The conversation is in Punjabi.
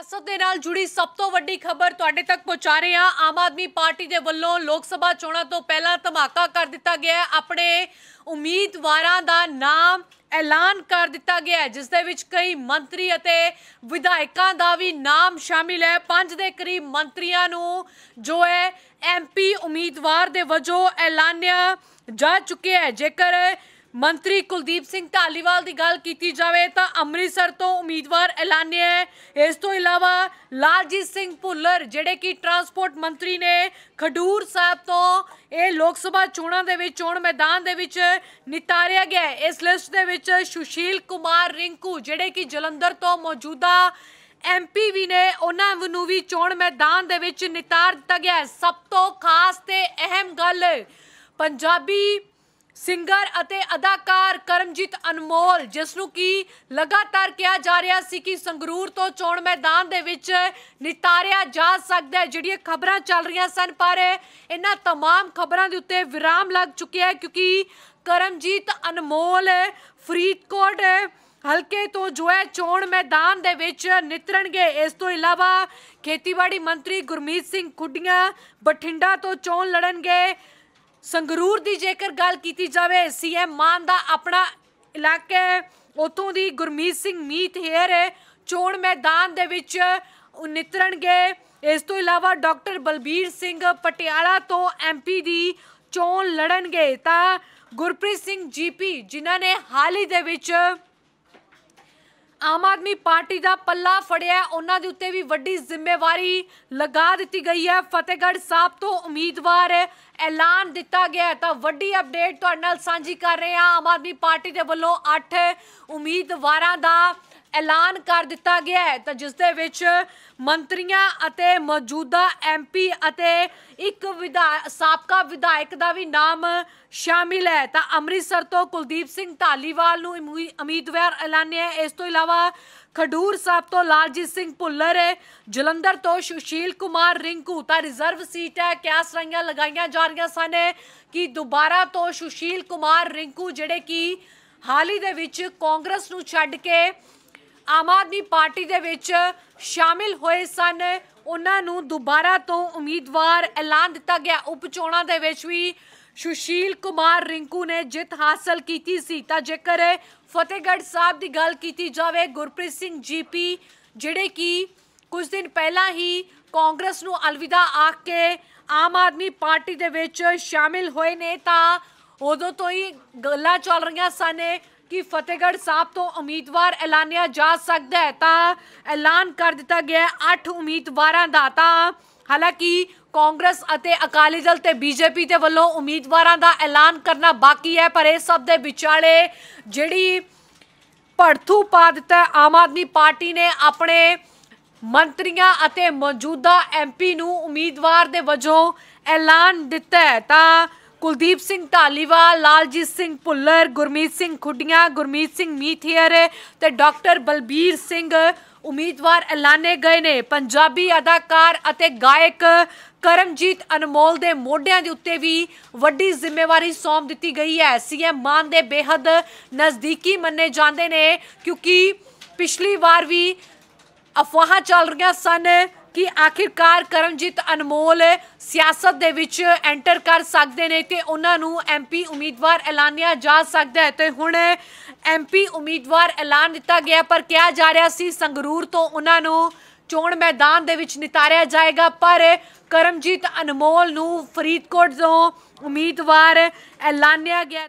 ਸਿਆਸਤ ਦੇ ਨਾਲ ਜੁੜੀ ਸਭ ਤੋਂ ਵੱਡੀ ਖਬਰ ਤੁਹਾਡੇ ਤੱਕ ਪਹੁੰਚਾ ਰਹੇ ਹਾਂ ਆਮ ਆਦਮੀ ਪਾਰਟੀ ਦੇ ਵੱਲੋਂ ਲੋਕ ਸਭਾ ਚੋਣਾਂ ਤੋਂ ਪਹਿਲਾਂ ਧਮਾਕਾ ਕਰ ਦਿੱਤਾ ਗਿਆ ਆਪਣੇ ਉਮੀਦਵਾਰਾਂ ਦਾ ਨਾਮ ਐਲਾਨ ਕਰ ਦਿੱਤਾ ਗਿਆ ਜਿਸ ਦੇ ਵਿੱਚ ਕਈ ਮੰਤਰੀ ਅਤੇ ਵਿਧਾਇਕਾਂ ਦਾ ਵੀ ਨਾਮ ਸ਼ਾਮਿਲ ਹੈ ਪੰਜ ਦੇ ਕਰੀਬ ਮੰਤਰੀਆਂ ਨੂੰ ਜੋ ਹੈ ਐਮਪੀ ਉਮੀਦਵਾਰ ਦੇ ਵਜੋਂ ਐਲਾਨਿਆ ਜਾ ਚੁੱਕਿਆ ਹੈ ਜੇਕਰ ਮੰਤਰੀ ਕੁਲਦੀਪ ਸਿੰਘ ਢਾਲੀਵਾਲ ਦੀ ਗੱਲ ਕੀਤੀ ਜਾਵੇ ਤਾਂ ਅੰਮ੍ਰਿਤਸਰ ਤੋਂ ਉਮੀਦਵਾਰ ਐਲਾਨਿਆ ਹੈ ਇਸ ਤੋਂ ਇਲਾਵਾ ਲਾਲਜੀਤ ਸਿੰਘ ਭੁੱਲਰ ਜਿਹੜੇ ਕਿ ਟਰਾਂਸਪੋਰਟ ਮੰਤਰੀ ਨੇ ਖਡੂਰ ਸਾਹਿਬ ਤੋਂ ਇਹ ਲੋਕ ਸਭਾ ਚੋਣਾਂ ਦੇ ਵਿੱਚ ਚੋਣ ਮੈਦਾਨ ਦੇ ਵਿੱਚ ਨਿਤਾਰਿਆ ਗਿਆ ਇਸ ਲਿਸਟ ਦੇ ਵਿੱਚ ਸੁਸ਼ੀਲ ਕੁਮਾਰ ਰਿੰਕੂ ਜਿਹੜੇ ਕਿ ਜਲੰਧਰ ਤੋਂ ਮੌਜੂਦਾ ਐਮਪੀ ਵੀ ਨੇ ਉਹਨਾਂ ਨੂੰ ਵੀ ਚੋਣ ਮੈਦਾਨ ਦੇ ਵਿੱਚ ਨਿਤਾਰ ਦਿੱਤਾ ਗਿਆ ਸਭ ਤੋਂ ਖਾਸ ਤੇ ਅਹਿਮ ਗੱਲ ਪੰਜਾਬੀ ਸਿੰਗਰ ਅਤੇ ਅਦਾਕਾਰ ਕਰਮਜੀਤ ਅਨਮੋਲ ਜਿਸ ਨੂੰ ਕੀ ਲਗਾਤਾਰ ਕਿਹਾ ਜਾ ਰਿਹਾ ਸੀ ਕਿ ਸੰਗਰੂਰ ਤੋਂ ਚੋਣ ਮੈਦਾਨ ਦੇ ਵਿੱਚ ਨਿਤਾਰਿਆ ਜਾ ਸਕਦਾ ਹੈ ਜਿਹੜੀਆਂ ਖਬਰਾਂ ਚੱਲ ਰਹੀਆਂ ਸਨ ਪਰ ਇਹਨਾਂ तमाम ਖਬਰਾਂ ਦੇ ਉੱਤੇ ਵਿਰਾਮ ਲੱਗ ਚੁੱਕਿਆ ਹੈ ਕਿਉਂਕਿ ਕਰਮਜੀਤ ਅਨਮੋਲ ਫਰੀਦਕੋਟ ਹਲਕੇ ਤੋਂ ਜੋ ਹੈ ਚੋਣ ਮੈਦਾਨ ਦੇ ਵਿੱਚ ਨਿਤਰਣਗੇ ਇਸ ਤੋਂ ਇਲਾਵਾ ਖੇਤੀਬਾੜੀ ਮੰਤਰੀ ਗੁਰਮੀਤ ਸਿੰਘ ਖੁੱਡੀਆਂ ਬਠਿੰਡਾ ਤੋਂ ਚੋਣ ਲੜਨਗੇ ਸੰਗਰੂਰ ਦੀ ਜੇਕਰ ਗੱਲ ਕੀਤੀ ਜਾਵੇ ਸੀਐਮ ਮਾਨ ਦਾ ਆਪਣਾ ਇਲਾਕਾ ਹੈ ਉਤੋਂ ਦੀ ਗੁਰਮੀਤ ਸਿੰਘ ਮੀਤ ਹੇਅਰ ਹੈ ਚੋਣ ਮੈਦਾਨ ਦੇ ਵਿੱਚ ਨਿਤਰਣਗੇ ਇਸ ਤੋਂ ਇਲਾਵਾ ਡਾਕਟਰ ਬਲਬੀਰ ਸਿੰਘ ਪਟਿਆਲਾ ਤੋਂ ਐਮਪੀ ਦੀ ਚੋਣ ਲੜਨਗੇ ਤਾਂ ਗੁਰਪ੍ਰੀਤ ਸਿੰਘ ਜੀਪੀ ਜਿਨ੍ਹਾਂ ਨੇ ਹਾਲ ਹੀ ਦੇ ਵਿੱਚ ਆਮ ਆਦਮੀ ਪਾਰਟੀ ਦਾ ਪੱਲਾ ਫੜਿਆ ਉਹਨਾਂ ਦੇ ਉੱਤੇ ਵੀ ਵੱਡੀ ਜ਼ਿੰਮੇਵਾਰੀ ਲਗਾ ਦਿੱਤੀ ਗਈ ਹੈ ਫਤਿਹਗੜ੍ਹ ਸਾਹਿਬ ਤੋਂ ਉਮੀਦਵਾਰ ਐਲਾਨ ਦਿੱਤਾ ਗਿਆ ਤਾਂ ਵੱਡੀ ਅਪਡੇਟ ਤੁਹਾਡੇ ਨਾਲ ਸਾਂਝੀ ਕਰ ਰਹੇ ਹਾਂ ਆਮ ਆਦਮੀ ਪਾਰਟੀ ਦੇ ਵੱਲੋਂ 8 ਉਮੀਦਵਾਰਾਂ ਦਾ ਐਲਾਨ ਕਰ ਦਿੱਤਾ ਗਿਆ ਹੈ ਤਾਂ ਜਿਸ ਦੇ ਵਿੱਚ ਮੰਤਰੀਆਂ ਅਤੇ ਮੌਜੂਦਾ ਐਮਪੀ ਅਤੇ ਇੱਕ ਵਿਧਾਇਕ ਸਾਬਕਾ ਵਿਧਾਇਕ ਦਾ ਵੀ ਨਾਮ ਸ਼ਾਮਿਲ ਹੈ ਤਾਂ ਅੰਮ੍ਰਿਤਸਰ ਤੋਂ ਕੁਲਦੀਪ ਸਿੰਘ ਢਾਲੀਵਾਲ ਨੂੰ ਉਮੀਦਵਾਰ ਐਲਾਨਿਆ ਇਸ ਤੋਂ ਇਲਾਵਾ ਖਡੂਰ ਸਾਹਿਬ ਤੋਂ ਲਾਲਜੀਤ ਸਿੰਘ ਭੁੱਲਰ ਹੈ ਜਲੰਧਰ ਤੋਂ ਸੁਸ਼ੀਲ ਕੁਮਾਰ ਰਿੰਕੂ ਤਾਂ ਰਿਜ਼ਰਵ ਸੀਟ ਹੈ ਕਿਆਸ ਰਾਈਆਂ ਲਗਾਈਆਂ ਜਾ ਰਹੀਆਂ ਸਨ ਕਿ ਦੁਬਾਰਾ ਤੋਂ ਸੁਸ਼ੀਲ ਕੁਮਾਰ ਰਿੰਕੂ ਜਿਹੜੇ ਕਿ ਹਾਲੀ ਦੇ ਵਿੱਚ ਕਾਂਗਰਸ ਨੂੰ ਛੱਡ ਕੇ ਆਮ ਆਦਮੀ ਪਾਰਟੀ ਦੇ ਵਿੱਚ ਸ਼ਾਮਿਲ ਹੋਏ ਸਨ ਉਹਨਾਂ ਨੂੰ ਦੁਬਾਰਾ ਤੋਂ ਉਮੀਦਵਾਰ ਐਲਾਨ ਦਿੱਤਾ ਗਿਆ ਉਪਚੋਣਾਂ ਦੇ ਵਿੱਚ ਵੀ ਸੁਸ਼ੀਲ ਕੁਮਾਰ ਰਿੰਕੂ ਨੇ ਜਿੱਤ ਹਾਸਲ ਕੀਤੀ ਸੀ ਤਾਂ ਜੇਕਰ ਫਤਿਹਗੜ੍ਹ ਸਾਹਿਬ ਦੀ ਗੱਲ ਕੀਤੀ ਜਾਵੇ ਗੁਰਪ੍ਰੀਤ ਸਿੰਘ ਜੀਪੀ ਜਿਹੜੇ ਕਿ ਕੁਝ ਦਿਨ ਪਹਿਲਾਂ ਹੀ ਕਾਂਗਰਸ ਨੂੰ ਅਲਵਿਦਾ ਆਖ ਕੇ ਆਮ ਆਦਮੀ ਪਾਰਟੀ ਦੇ ਵਿੱਚ ਸ਼ਾਮਿਲ ਹੋਏ ਨੇ ਤਾਂ ਉਦੋਂ ਤੋਂ ਹੀ ਗੱਲਾਂ ਚੱਲ ਰਹੀਆਂ ਸਨ ਕਿ ਫਤਿਹਗੜ੍ਹ ਸਾਹਿਬ ਤੋਂ ਉਮੀਦਵਾਰ ਐਲਾਨਿਆ ਜਾ ਸਕਦਾ ਹੈ ਤਾਂ ਐਲਾਨ ਕਰ ਦਿੱਤਾ ਗਿਆ 8 ਉਮੀਦਵਾਰਾਂ ਦਾ ਤਾਂ ਹਾਲਾਂਕਿ ਕਾਂਗਰਸ ਅਤੇ ਅਕਾਲੀ ਦਲ ਤੇ ਬੀਜੇਪੀ ਦੇ ਵੱਲੋਂ ਉਮੀਦਵਾਰਾਂ ਦਾ ਐਲਾਨ ਕਰਨਾ ਬਾਕੀ ਹੈ ਪਰ ਇਹ ਸਭ ਦੇ ਵਿਚਾਲੇ ਜਿਹੜੀ ਪੜਥੂ ਪਾ ਦਿੱਤਾ ਆਮ ਆਦਮੀ ਪਾਰਟੀ ਨੇ ਆਪਣੇ ਮੰਤਰੀਆਂ ਅਤੇ ਮੌਜੂਦਾ ਐਮਪੀ ਨੂੰ ਉਮੀਦਵਾਰ ਦੇ ਵਜੋਂ ਐਲਾਨ ਦਿੱਤਾ ਤਾਂ ਕੁਲਦੀਪ ਸਿੰਘ ਢਾਲੀਵਾਲ ਲਾਲਜੀਤ ਸਿੰਘ ਭੁੱਲਰ ਗੁਰਮੀਤ ਸਿੰਘ ਖੁੱਡੀਆਂ ਗੁਰਮੀਤ ਸਿੰਘ ਮੀਥੀਅਰ ਤੇ ਡਾਕਟਰ ਬਲਬੀਰ ਸਿੰਘ ਉਮੀਦਵਾਰ ਐਲਾਨੇ ਗਏ ਨੇ ਪੰਜਾਬੀ ਅਦਾਕਾਰ ਅਤੇ ਗਾਇਕ ਕਰਮਜੀਤ ਅਨਮੋਲ ਦੇ ਮੋਢਿਆਂ ਦੇ ਉੱਤੇ ਵੀ ਵੱਡੀ ਜ਼ਿੰਮੇਵਾਰੀ ਸੌਂਪ ਦਿੱਤੀ ਗਈ ਹੈ ਸੀਐਮ ਮਾਨ ਦੇ ਬੇਹੱਦ ਨਜ਼ਦੀਕੀ ਮੰਨੇ ਜਾਂਦੇ ਨੇ ਕਿਉਂਕਿ ਪਿਛਲੀ ਵਾਰ ਵੀ ਅਫਵਾਹਾਂ ਚੱਲ ਰਹੀਆਂ ਸਨ ਕਿ ਆਖਿਰਕਾਰ ਕਰਮਜੀਤ ਅਨਮੋਲ ਸਿਆਸਤ ਦੇ ਵਿੱਚ ਐਂਟਰ ਕਰ ਸਕਦੇ ਨੇ ਤੇ ਉਹਨਾਂ ਨੂੰ ਐਮਪੀ ਉਮੀਦਵਾਰ ਐਲਾਨਿਆ ਜਾ ਸਕਦਾ ਹੈ ਤੇ ਹੁਣ ਐਮਪੀ ਉਮੀਦਵਾਰ ਐਲਾਨ ਦਿੱਤਾ ਗਿਆ ਪਰ ਕਿਹਾ ਜਾ ਰਿਹਾ ਸੀ ਸੰਗਰੂਰ ਤੋਂ ਉਹਨਾਂ ਨੂੰ ਚੋਣ ਮੈਦਾਨ ਦੇ ਵਿੱਚ ਨਿਤਾਰਿਆ ਜਾਏਗਾ ਪਰ ਕਰਮਜੀਤ ਅਨਮੋਲ ਨੂੰ ਫਰੀਦਕੋਟ ਤੋਂ ਉਮੀਦਵਾਰ ਐਲਾਨਿਆ ਗਿਆ